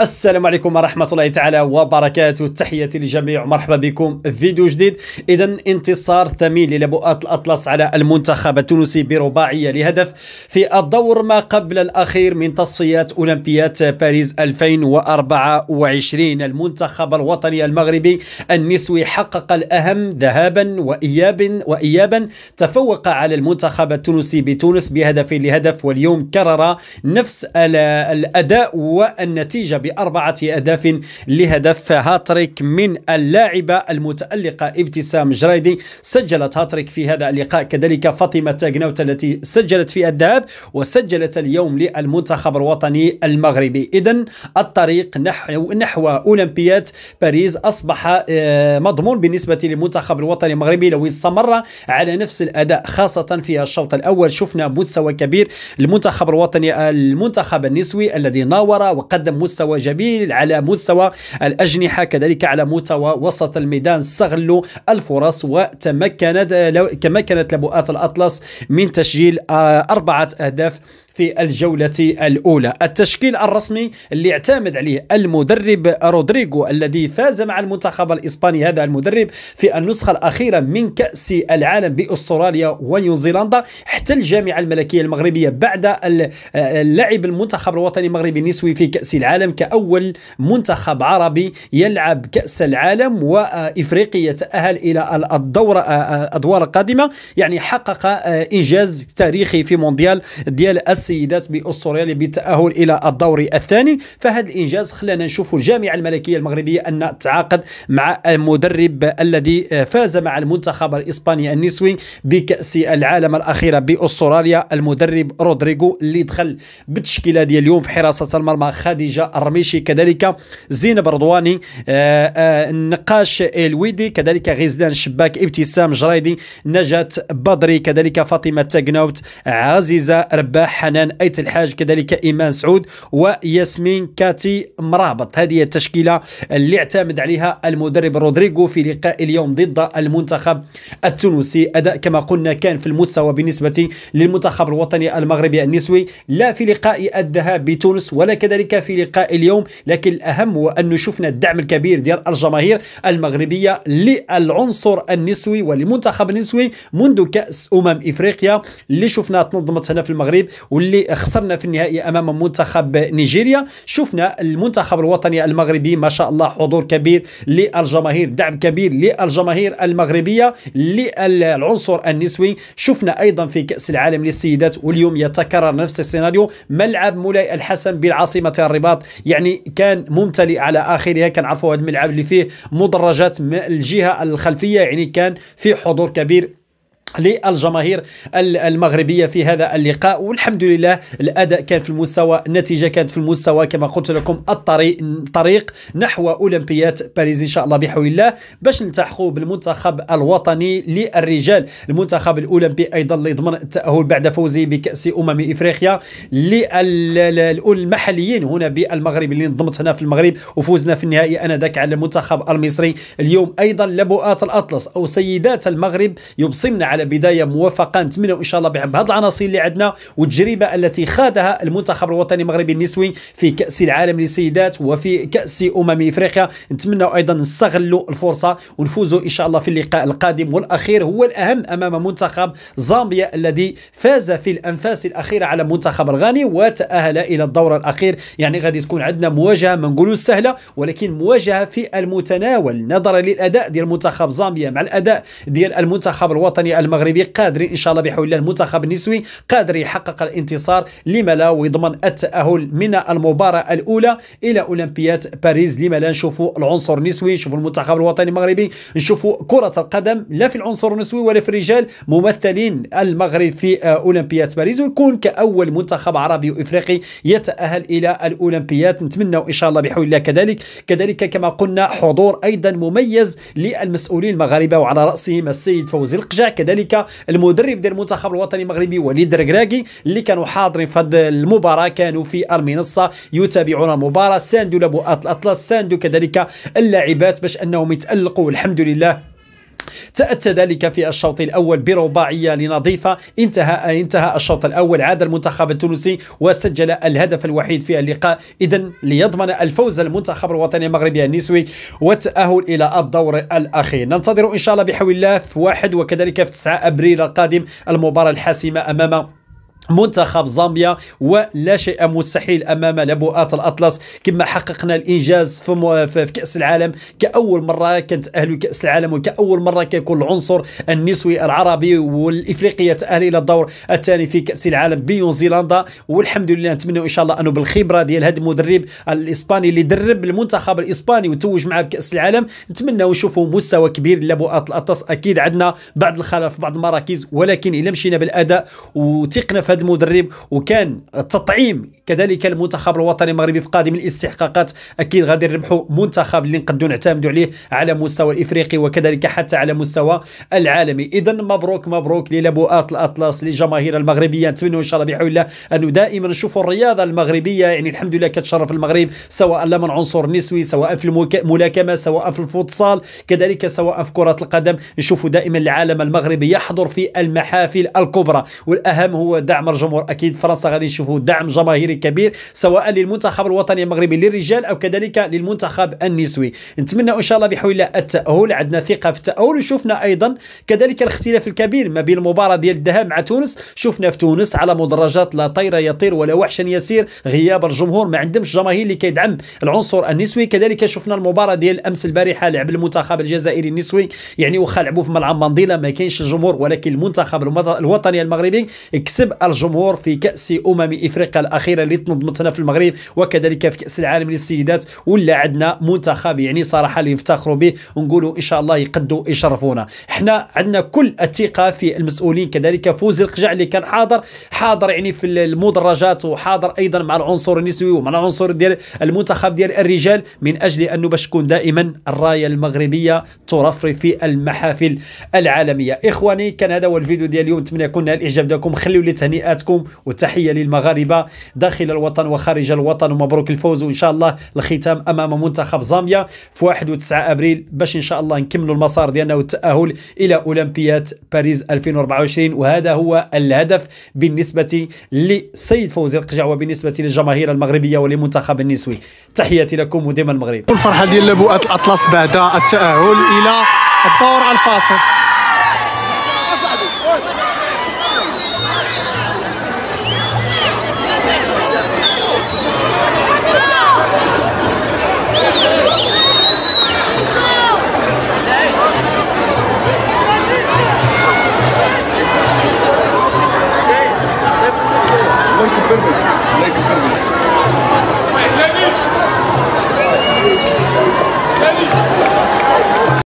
السلام عليكم ورحمة الله تعالى وبركاته تحياتي للجميع مرحبا بكم في فيديو جديد إذا انتصار ثمين للبؤات الأطلس على المنتخب التونسي برباعية لهدف في الدور ما قبل الأخير من تصفيات أولمبياد باريس 2024 المنتخب الوطني المغربي النسوي حقق الأهم ذهابا وإيابا وإيابا تفوق على المنتخب التونسي بتونس بهدف لهدف واليوم كرر نفس الأداء والنتيجة النتيجة بأربعة أهداف لهدف هاتريك من اللاعبة المتألقة ابتسام جرايدي سجلت هاتريك في هذا اللقاء كذلك فاطمة تاغناوت التي سجلت في الذهاب وسجلت اليوم للمنتخب الوطني المغربي إذا الطريق نحو نحو أولمبياد باريس أصبح آه، مضمون بالنسبة للمنتخب الوطني المغربي لو استمر على نفس الأداء خاصة في الشوط الأول شفنا مستوى كبير المنتخب الوطني المنتخب النسوي الذي ناور وقدم مستوى مستوى جميل على مستوى الأجنحة كذلك على مستوى وسط الميدان استغلوا الفرص وتمكنت تمكنت لبؤات الأطلس من تسجيل آه، أربعة أهداف في الجولة الأولى التشكيل الرسمي اللي اعتمد عليه المدرب رودريغو الذي فاز مع المنتخب الإسباني هذا المدرب في النسخة الأخيرة من كأس العالم بأستراليا ونيوزيلندا حتى الجامعة الملكية المغربية بعد اللعب المنتخب الوطني المغربي النسوي في كأس العالم كأول منتخب عربي يلعب كأس العالم وإفريقيا يتأهل إلى الدورة الأدوار القادمة يعني حقق إنجاز تاريخي في مونديال ديال أس السيدات باستراليا بالتاهل الى الدور الثاني فهذا الانجاز خلانا نشوفوا الجامعه الملكيه المغربيه ان تعاقد مع المدرب الذي فاز مع المنتخب الاسباني النسوي بكاس العالم الاخيره باستراليا المدرب رودريغو اللي دخل بالتشكيله ديال اليوم في حراسه المرمى خديجه الرميشي كذلك زينب رضواني النقاش آه، آه، الويدي كذلك غزلان الشباك ابتسام جريدي نجاة بدري كذلك فاطمه تاغناوت عزيزه رباح عنان أيت الحاج كذلك إيمان سعود وياسمين كاتي مرابط هذه هي التشكيلة اللي اعتمد عليها المدرب رودريغو في لقاء اليوم ضد المنتخب التونسي أداء كما قلنا كان في المستوى بالنسبة للمنتخب الوطني المغربي النسوي لا في لقاء الذهاب بتونس ولا كذلك في لقاء اليوم لكن الأهم هو أنه شفنا الدعم الكبير ديال الجماهير المغربية للعنصر النسوي وللمنتخب النسوي منذ كأس أمم إفريقيا اللي شفنا تنظمت هنا في المغرب واللي خسرنا في النهائي امام منتخب نيجيريا شفنا المنتخب الوطني المغربي ما شاء الله حضور كبير للجماهير دعم كبير للجماهير المغربيه للعنصر النسوي شفنا ايضا في كاس العالم للسيدات واليوم يتكرر نفس السيناريو ملعب مولاي الحسن بالعاصمه الرباط يعني كان ممتلئ على كان كنعرفوا هذا الملعب اللي فيه مدرجات الجهه الخلفيه يعني كان في حضور كبير للجماهير المغربيه في هذا اللقاء والحمد لله الاداء كان في المستوى النتيجه كانت في المستوى كما قلت لكم الطريق طريق نحو اولمبيات باريس ان شاء الله بحول الله باش نلتحقوا بالمنتخب الوطني للرجال المنتخب الاولمبي ايضا اللي ضمن التاهل بعد فوزه بكاس امم افريقيا للمحليين هنا بالمغرب اللي انضمت هنا في المغرب وفوزنا في النهائي انذاك على المنتخب المصري اليوم ايضا لبؤات الاطلس او سيدات المغرب يبصمن على على بدايه موفقه نتمنى ان شاء الله بهذه العناصر اللي عندنا والتجربه التي خاضها المنتخب الوطني المغربي النسوي في كاس العالم للسيدات وفي كاس امم افريقيا نتمنى ايضا نستغلوا الفرصه ونفوزوا ان شاء الله في اللقاء القادم والاخير هو الاهم امام منتخب زامبيا الذي فاز في الانفاس الاخيره على منتخب الغاني وتاهل الى الدور الاخير يعني غادي تكون عندنا مواجهه ما نقولوش سهله ولكن مواجهه في المتناول نظرا للاداء ديال منتخب زامبيا مع الاداء ديال المنتخب الوطني المغربي قادرين ان شاء الله بحول الله المنتخب النسوي قادر يحقق الانتصار لما لا ويضمن التاهل من المباراه الاولى الى اولمبياد باريس لما لا نشوفوا العنصر النسوي نشوفوا المنتخب الوطني المغربي نشوفوا كره القدم لا في العنصر النسوي ولا في الرجال ممثلين المغرب في اولمبياد باريس ويكون كاول منتخب عربي وافريقي يتاهل الى الاولمبياد نتمنى ان شاء الله بحول الله كذلك كذلك كما قلنا حضور ايضا مميز للمسؤولين المغاربه وعلى راسهم السيد فوزي القجع كذلك وكذلك المدرب ديال المنتخب الوطني المغربي وليد الركراكي اللي كانوا حاضرين في هذه المباراه كانوا في المنصه يتابعون المباراه ساندو لبؤات الاطلس ساندو كذلك اللاعبات باش انهم يتالقوا الحمد لله تأتى ذلك في الشوط الأول برباعية لنظيفة انتهى انتهى الشوط الأول عاد المنتخب التونسي وسجل الهدف الوحيد في اللقاء إذا ليضمن الفوز المنتخب الوطني المغربي النسوي والتأهل إلى الدور الأخير ننتظر إن شاء الله بحول الله في واحد وكذلك في 9 أبريل القادم المباراة الحاسمة أمام منتخب زامبيا ولا شيء مستحيل امام لبؤات الاطلس كما حققنا الانجاز في, في كاس العالم كاول مره كنتاهلوا كاس العالم وكاول مره كيكون العنصر النسوي العربي والافريقي يتاهل الى الدور الثاني في كاس العالم بنيوزيلندا والحمد لله نتمنى ان شاء الله انه بالخبره ديال هذا المدرب الاسباني اللي درب المنتخب الاسباني وتوج معاه بكاس العالم نتمنى نشوفوا مستوى كبير لبؤات الاطلس اكيد عندنا بعض الخلل في بعض المراكز ولكن الا مشينا بالاداء وثقنا في في هذا المدرب وكان تطعيم كذلك المنتخب الوطني المغربي في قادم الاستحقاقات اكيد غادي نربحوا منتخب اللي نقدروا نعتمدوا عليه على مستوى الافريقي وكذلك حتى على مستوى العالمي اذا مبروك مبروك للبؤات الاطلس للجماهير المغربيه نتمنوا ان شاء الله بحول الله انه دائما نشوفوا الرياضه المغربيه يعني الحمد لله كتشرف المغرب سواء لا من عنصر نسوي سواء في الملاكمه سواء في الفوتسال كذلك سواء في كره القدم نشوفوا دائما العالم المغربي يحضر في المحافل الكبرى والاهم هو دعم دعم الجمهور اكيد فرنسا غادي نشوفوا دعم جماهيري كبير سواء للمنتخب الوطني المغربي للرجال او كذلك للمنتخب النسوي نتمنى ان شاء الله بحول التاهل عندنا ثقه في التاهل وشفنا ايضا كذلك الاختلاف الكبير ما بين المباراه ديال الذهاب مع تونس شفنا في تونس على مدرجات لا طير يطير ولا وحش يسير غياب الجمهور ما عندهمش جماهير اللي كيدعم العنصر النسوي كذلك شفنا المباراه ديال امس البارحه لعب المنتخب الجزائري النسوي يعني وخا لعبوا في ملعب منديلا ما كاينش الجمهور ولكن المنتخب الوطني المغربي كسب الجمهور في كأس أمم إفريقيا الأخيرة اللي تنظمتنا في المغرب وكذلك في كأس العالم للسيدات ولا عندنا منتخب يعني صراحة اللي نفتخروا به ونقولوا إن شاء الله يقدوا يشرفونا احنا عندنا كل الثقة في المسؤولين كذلك فوز القجع اللي كان حاضر حاضر يعني في المدرجات وحاضر أيضا مع العنصر النسوي ومع العنصر ديال المنتخب ديال الرجال من أجل أنه باش تكون دائما الراية المغربية ترفرف في المحافل العالمية إخواني كان هذا هو الفيديو ديال اليوم نتمنى يكون نال الإعجاب ديالكم خليوا لي تحياتكم والتحية للمغاربة داخل الوطن وخارج الوطن ومبروك الفوز وإن شاء الله الختام أمام منتخب زامبيا في 91 أبريل باش إن شاء الله نكملوا المسار ديالنا والتأهل إلى أولمبياد باريس 2024 وهذا هو الهدف بالنسبة لسيد فوزي القجع وبالنسبة للجماهير المغربية ولمنتخب النسوي تحياتي لكم وديما المغرب الفرحة ديال لبوءة الأطلس بعد التأهل إلى الدور الفاصل